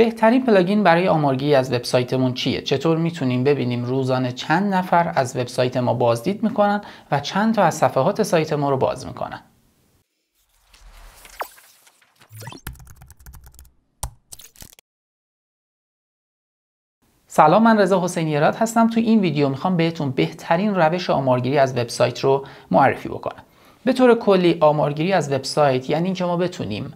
بهترین پلاگین برای آمارگیری از وبسایتمون چیه چطور میتونیم ببینیم روزانه چند نفر از وبسایت ما بازدید میکنن و چند تا از صفحات سایت ما رو باز میکنن سلام من رضا حسینی راد هستم تو این ویدیو میخوام بهتون بهترین روش آمارگیری از وبسایت رو معرفی بکنم به طور کلی آمارگیری از وبسایت یعنی اینکه ما بتونیم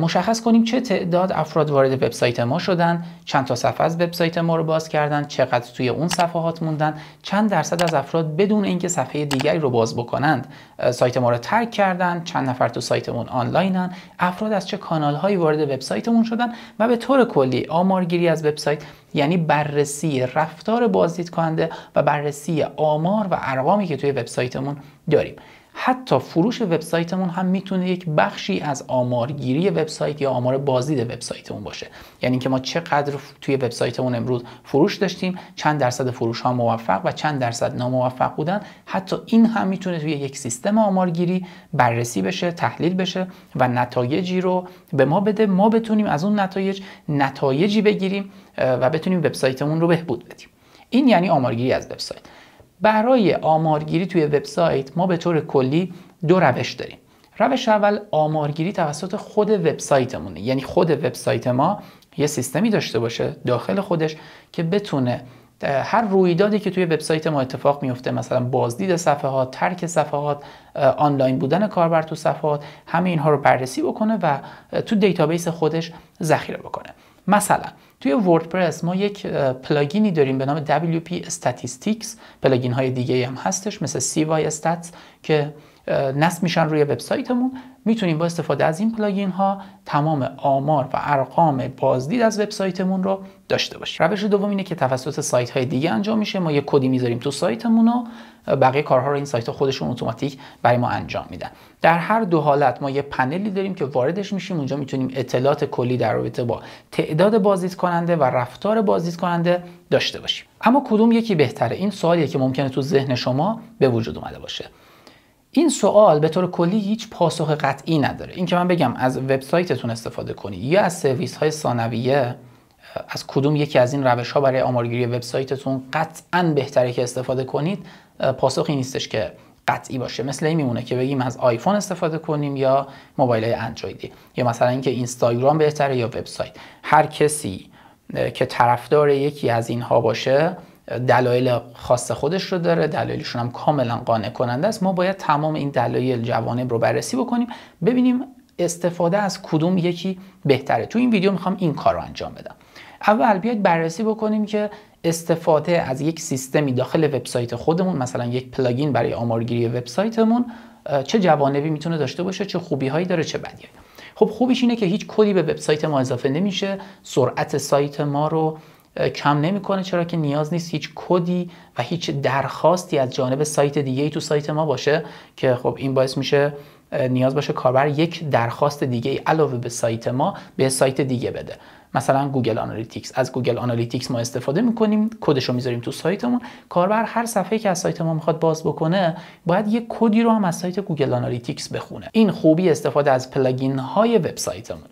مشخص کنیم چه تعداد افراد وارد وبسایت ما شدن چند تا صفحه از وبسایت ما رو باز کردن چقدر توی اون صفحات موندن چند درصد از افراد بدون اینکه صفحه دیگری رو باز بکنند سایت ما رو ترک کردن چند نفر تو سایتمون آنلاینن افراد از چه کانال هایی وارد وبسایتمون شدن و به طور کلی آمارگیری از وبسایت یعنی بررسی رفتار بازدید کننده و بررسی آمار و ارقامی که توی وبسایتمون داریم حتی فروش وبسایتمون هم میتونه یک بخشی از آمارگیری وبسایت یا آمار بازدید وبسایتمون باشه یعنی که ما چقدر توی وبسایتمون امروز فروش داشتیم چند درصد فروش ها موفق و چند درصد ناموفق بودن حتی این هم میتونه توی یک سیستم آمارگیری بررسی بشه تحلیل بشه و نتایجی رو به ما بده ما بتونیم از اون نتایج نتایجی بگیریم و بتونیم وبسایتمون رو بهبود بدیم این یعنی آمارگیری از وبسایت برای آمارگیری توی وبسایت ما به طور کلی دو روش داریم روش اول آمارگیری توسط خود وبسایتمونه یعنی خود وبسایت ما یه سیستمی داشته باشه داخل خودش که بتونه هر رویدادی که توی وبسایت ما اتفاق میفته مثلا بازدید صفحات، ترک صفحات، آنلاین بودن کاربر تو صفحات، همه اینها رو بررسی بکنه و تو دیتابیس خودش ذخیره بکنه. مثلا توی وردپرس ما یک پلاگینی داریم به نام WP Statistics پلاگین های دیگه هم هستش مثل CY Stats که نصب میشن روی وبسایتمون میتونیم با استفاده از این پلاگین ها تمام آمار و ارقام بازدید از وبسایتمون رو داشته باشیم روش دوم اینه که توسط سایت های دیگه انجام میشه ما یه کدی میذاریم تو سایتمون و بقیه کارها رو این سایت ها خودشون اتوماتیک برای ما انجام میدن در هر دو حالت ما یه پنلی داریم که واردش میشیم اونجا میتونیم اطلاعات کلی در رابطه با تعداد بازدید کننده و رفتار بازدید کننده داشته باشیم اما کدوم یکی بهتره این سوالیه که ممکنه تو ذهن شما به وجود اومده باشه این سوال به طور کلی هیچ پاسخ قطعی نداره اینکه من بگم از وبسایتتون استفاده کنید یا از سرویس های ثانویه از کدوم یکی از این روش ها برای آمارگیری وبسایتتون قطعا بهتره که استفاده کنید پاسخی نیستش که قطعی باشه مثل این میمونه که بگیم از آیفون استفاده کنیم یا موبایل های اندرویدی یا مثلا اینکه اینستاگرام بهتره یا وبسایت هر کسی که طرفدار یکی از اینها باشه دلایل خاص خودش رو داره دلایلشون هم کاملا قانع کننده است ما باید تمام این دلایل جوانب رو بررسی بکنیم ببینیم استفاده از کدوم یکی بهتره تو این ویدیو میخوام این کار رو انجام بدم اول بیاید بررسی بکنیم که استفاده از یک سیستمی داخل وبسایت خودمون مثلا یک پلاگین برای آمارگیری وبسایتمون چه جوانبی میتونه داشته باشه چه خوبی هایی داره چه بدی خب خوبیش اینه که هیچ کدی به وبسایت ما اضافه نمیشه سرعت سایت ما رو کم نمیکنه چرا که نیاز نیست هیچ کدی و هیچ درخواستی از جانب سایت دیگه ای تو سایت ما باشه که خب این باعث میشه نیاز باشه کاربر یک درخواست دیگه ای علاوه به سایت ما به سایت دیگه بده مثلا گوگل آنالیتیکس از گوگل آنالیتیکس ما استفاده میکنیم کدش رو میذاریم تو سایتمون کاربر هر صفحه که از سایت ما میخواد باز بکنه باید یه کدی رو هم از سایت گوگل آنالیتیکس بخونه این خوبی استفاده از پلاگین های وبسایتمونه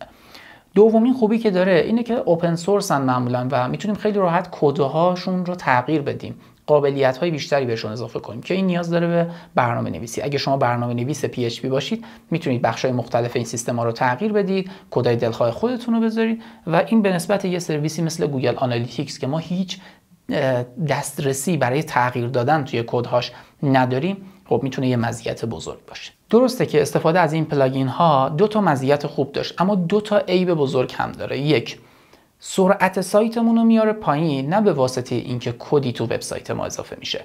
دومین خوبی که داره اینه که اوپن سورس هن معمولا و میتونیم خیلی راحت کدهاشون رو تغییر بدیم قابلیت های بیشتری بهشون اضافه کنیم که این نیاز داره به برنامه نویسی اگه شما برنامه نویس PHP باشید میتونید بخش های مختلف این سیستم ها رو تغییر بدید کدای دلخواه خودتون رو بذارید و این به نسبت یه سرویسی مثل گوگل آنالیتیکس که ما هیچ دسترسی برای تغییر دادن توی کدهاش نداریم خب میتونه یه مزیت بزرگ باشه درسته که استفاده از این پلاگین ها دو تا مزیت خوب داشت اما دو تا عیب بزرگ هم داره یک سرعت سایتمون رو میاره پایین نه به واسطه اینکه کدی تو وبسایت ما اضافه میشه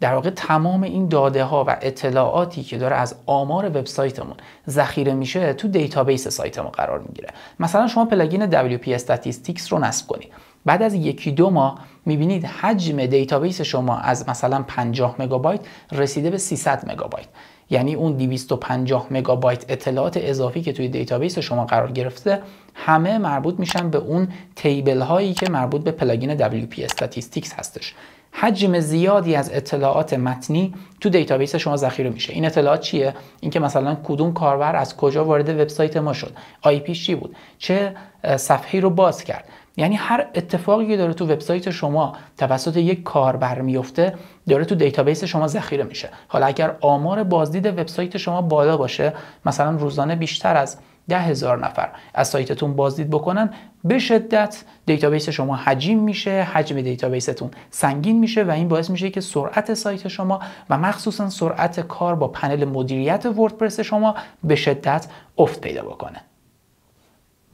در واقع تمام این داده ها و اطلاعاتی که داره از آمار وبسایتمون ذخیره میشه تو دیتابیس سایت ما قرار میگیره مثلا شما پلاگین WP Statistics رو نصب کنید بعد از یکی دو ماه میبینید حجم دیتابیس شما از مثلا 50 مگابایت رسیده به 300 مگابایت یعنی اون 250 مگابایت اطلاعات اضافی که توی دیتابیس شما قرار گرفته همه مربوط میشن به اون تیبل هایی که مربوط به پلاگین WP Statistics هستش حجم زیادی از اطلاعات متنی تو دیتابیس شما ذخیره میشه این اطلاعات چیه اینکه مثلا کدوم کاربر از کجا وارد وبسایت ما شد آی پی چی بود چه صفحه‌ای رو باز کرد یعنی هر اتفاقی که داره تو وبسایت شما توسط یک کاربر میفته داره تو دیتابیس شما ذخیره میشه حالا اگر آمار بازدید وبسایت شما بالا باشه مثلا روزانه بیشتر از ده هزار نفر از سایتتون بازدید بکنن به شدت دیتابیس شما حجیم میشه حجم دیتابیستون سنگین میشه و این باعث میشه که سرعت سایت شما و مخصوصا سرعت کار با پنل مدیریت وردپرس شما به شدت افت پیدا بکنه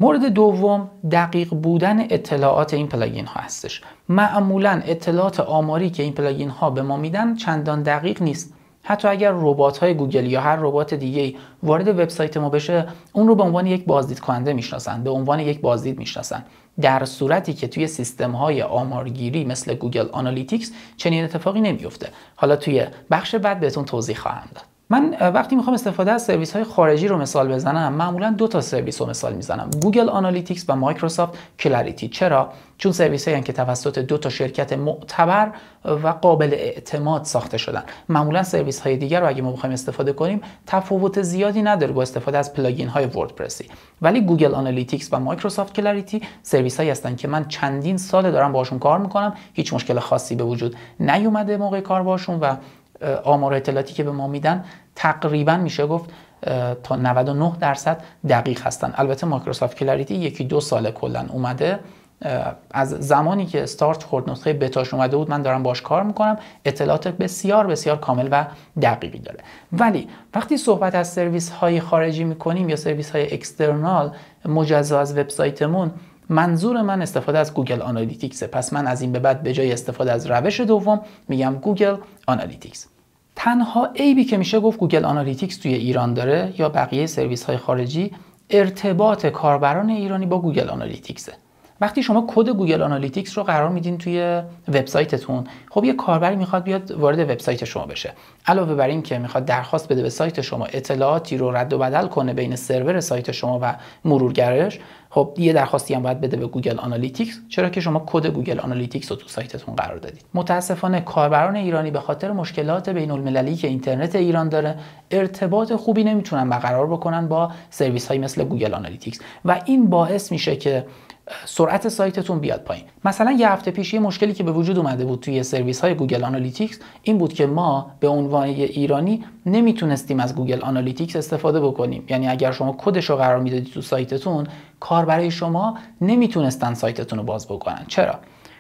مورد دوم دقیق بودن اطلاعات این پلاگین ها هستش معمولا اطلاعات آماری که این پلاگین ها به ما میدن چندان دقیق نیست حتی اگر ربات های گوگل یا هر ربات دیگه وارد وبسایت ما بشه اون رو به عنوان یک بازدید کننده میشناسن به عنوان یک بازدید میشناسن در صورتی که توی سیستم های آمارگیری مثل گوگل آنالیتیکس چنین اتفاقی نمیفته حالا توی بخش بعد بهتون توضیح خواهم داد من وقتی میخوام استفاده از سرویس های خارجی رو مثال بزنم معمولا دو تا سرویس رو مثال میزنم گوگل آنالیتیکس و مایکروسافت کلاریتی چرا چون سرویس هایی که توسط دو تا شرکت معتبر و قابل اعتماد ساخته شدن معمولا سرویس های دیگر رو اگه ما بخوایم استفاده کنیم تفاوت زیادی نداره با استفاده از پلاگین های وردپرسی ولی گوگل آنالیتیکس و مایکروسافت کلاریتی سرویس هایی هستن که من چندین سال دارم باشون کار میکنم هیچ مشکل خاصی به وجود نیومده موقع کار باشون و آمار اطلاعاتی که به ما میدن تقریبا میشه گفت تا 99 درصد دقیق هستن البته مایکروسافت کلریتی یکی دو سال کلا اومده از زمانی که استارت خورد نسخه بتاش اومده بود من دارم باش کار میکنم اطلاعات بسیار بسیار کامل و دقیقی داره ولی وقتی صحبت از سرویس های خارجی میکنیم یا سرویس های اکسترنال مجزا از وبسایتمون منظور من استفاده از گوگل آنالیتیکس پس من از این به بعد به جای استفاده از روش دوم میگم گوگل آنالیتیکس تنها عیبی که میشه گفت گوگل آنالیتیکس توی ایران داره یا بقیه سرویس های خارجی ارتباط کاربران ایرانی با گوگل آنالیتیکسه وقتی شما کد گوگل آنالیتیکس رو قرار میدین توی وبسایتتون خب یه کاربری میخواد بیاد وارد وبسایت شما بشه علاوه بر این که میخواد درخواست بده به سایت شما اطلاعاتی رو رد و بدل کنه بین سرور سایت شما و مرورگرش خب یه درخواستی هم باید بده به گوگل آنالیتیکس چرا که شما کد گوگل آنالیتیکس رو تو سایتتون قرار دادید متاسفانه کاربران ایرانی به خاطر مشکلات بین المللی که اینترنت ایران داره ارتباط خوبی نمیتونن برقرار بکنن با سرویس های مثل گوگل آنالیتیکس و این باعث میشه که سرعت سایتتون بیاد پایین مثلا یه هفته پیش یه مشکلی که به وجود اومده بود توی سرویس های گوگل آنالیتیکس این بود که ما به عنوان ایرانی نمیتونستیم از گوگل آنالیتیکس استفاده بکنیم یعنی اگر شما کدش رو قرار میدادید تو سایتتون کار برای شما نمیتونستن سایتتون رو باز بکنن چرا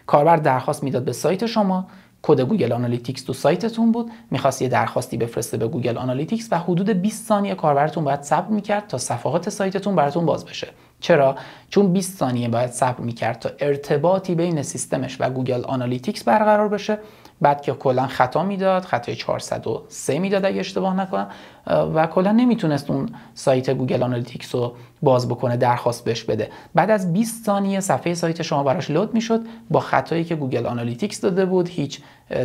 کاربر درخواست میداد به سایت شما کد گوگل آنالیتیکس تو سایتتون بود میخواست یه درخواستی بفرسته به گوگل آنالیتیکس و حدود 20 ثانیه کاربرتون باید صبر میکرد تا صفحات سایتتون براتون باز بشه چرا چون 20 ثانیه باید صبر میکرد تا ارتباطی بین سیستمش و گوگل آنالیتیکس برقرار بشه بعد که کلا خطا میداد خطای 403 میداد اگه اشتباه نکنم و کلا نمیتونست اون سایت گوگل آنالیتیکس رو باز بکنه درخواست بهش بده بعد از 20 ثانیه صفحه سایت شما براش لود میشد با خطایی که گوگل آنالیتیکس داده بود هیچ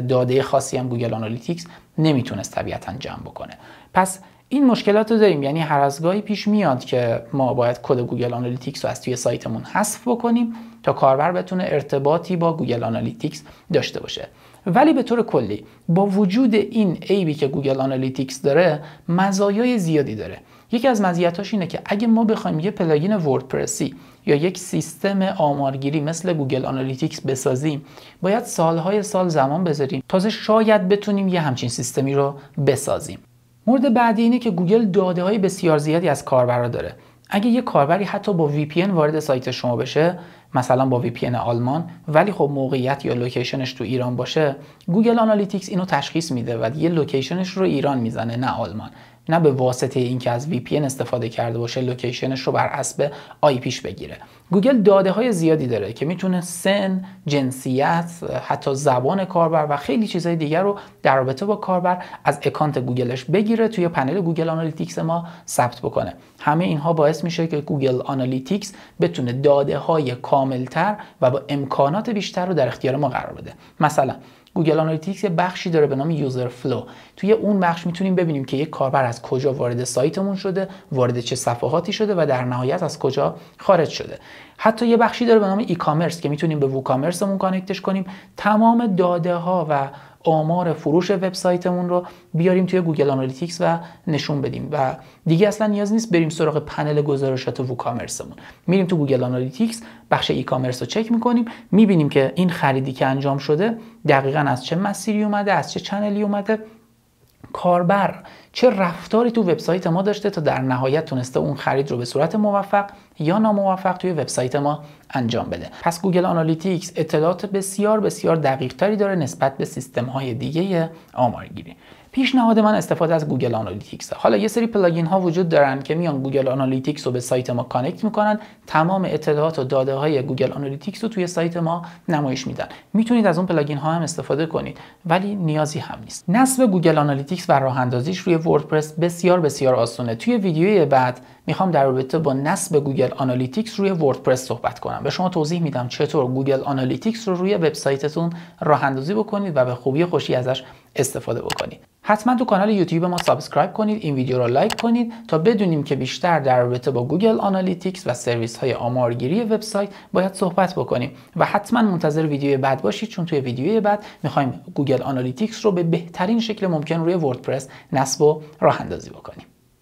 داده خاصی هم گوگل آنالیتیکس نمیتونست طبیعتا جمع بکنه پس این مشکلات رو داریم یعنی هر از گاهی پیش میاد که ما باید کد گوگل آنالیتیکس رو از توی سایتمون حذف بکنیم تا کاربر بتونه ارتباطی با گوگل آنالیتیکس داشته باشه ولی به طور کلی با وجود این عیبی که گوگل آنالیتیکس داره مزایای زیادی داره یکی از مزیتاش اینه که اگه ما بخوایم یه پلاگین وردپرسی یا یک سیستم آمارگیری مثل گوگل آنالیتیکس بسازیم باید سالهای سال زمان بذاریم تازه شاید بتونیم یه همچین سیستمی رو بسازیم مورد بعدی اینه که گوگل داده های بسیار زیادی از کاربرا داره اگه یه کاربری حتی با VPN وارد سایت شما بشه مثلا با VPN آلمان ولی خب موقعیت یا لوکیشنش تو ایران باشه گوگل آنالیتیکس اینو تشخیص میده و یه لوکیشنش رو ایران میزنه نه آلمان نه به واسطه اینکه از VPN استفاده کرده باشه لوکیشنش رو بر اسب آی پیش بگیره گوگل داده های زیادی داره که میتونه سن، جنسیت، حتی زبان کاربر و خیلی چیزهای دیگر رو در رابطه با کاربر از اکانت گوگلش بگیره توی پنل گوگل آنالیتیکس ما ثبت بکنه همه اینها باعث میشه که گوگل آنالیتیکس بتونه داده های کاملتر و با امکانات بیشتر رو در اختیار ما قرار بده مثلا گوگل آنالیتیکس یه بخشی داره به نام یوزر فلو توی اون بخش میتونیم ببینیم که یک کاربر از کجا وارد سایتمون شده وارد چه صفحاتی شده و در نهایت از کجا خارج شده حتی یه بخشی داره به نام ای کامرس که میتونیم به ووکامرسمون کانکتش کنیم تمام داده ها و آمار فروش وبسایتمون رو بیاریم توی گوگل آنالیتیکس و نشون بدیم و دیگه اصلا نیاز نیست بریم سراغ پنل گزارشات ووکامرسمون میریم تو گوگل آنالیتیکس بخش ای کامرس رو چک میکنیم میبینیم که این خریدی که انجام شده دقیقا از چه مسیری اومده از چه چنلی اومده کاربر چه رفتاری تو وبسایت ما داشته تا در نهایت تونسته اون خرید رو به صورت موفق یا ناموفق توی وبسایت ما انجام بده پس گوگل آنالیتیکس اطلاعات بسیار بسیار دقیقتری داره نسبت به سیستم های دیگه آمارگیری پیشنهاد من استفاده از گوگل آنالیتیکس حالا یه سری پلاگین ها وجود دارن که میان گوگل آنالیتیکس رو به سایت ما کانکت میکنن تمام اطلاعات و داده های گوگل آنالیتیکس رو توی سایت ما نمایش میدن میتونید از اون پلاگین ها هم استفاده کنید ولی نیازی هم نیست نصب گوگل آنالیتیکس و راه اندازیش روی وردپرس بسیار بسیار آسونه توی ویدیوی بعد میخوام در رابطه با نصب گوگل آنالیتیکس روی وردپرس صحبت کنم به شما توضیح میدم چطور گوگل آنالیتیکس رو روی وبسایتتون راه اندازی بکنید و به خوبی خوشی ازش استفاده بکنید حتما تو کانال یوتیوب ما سابسکرایب کنید این ویدیو را لایک کنید تا بدونیم که بیشتر در رابطه با گوگل آنالیتیکس و سرویس های آمارگیری وبسایت باید صحبت بکنیم و حتما منتظر ویدیو بعد باشید چون توی ویدیو بعد میخوایم گوگل آنالیتیکس رو به بهترین شکل ممکن روی وردپرس نصب و راه بکنیم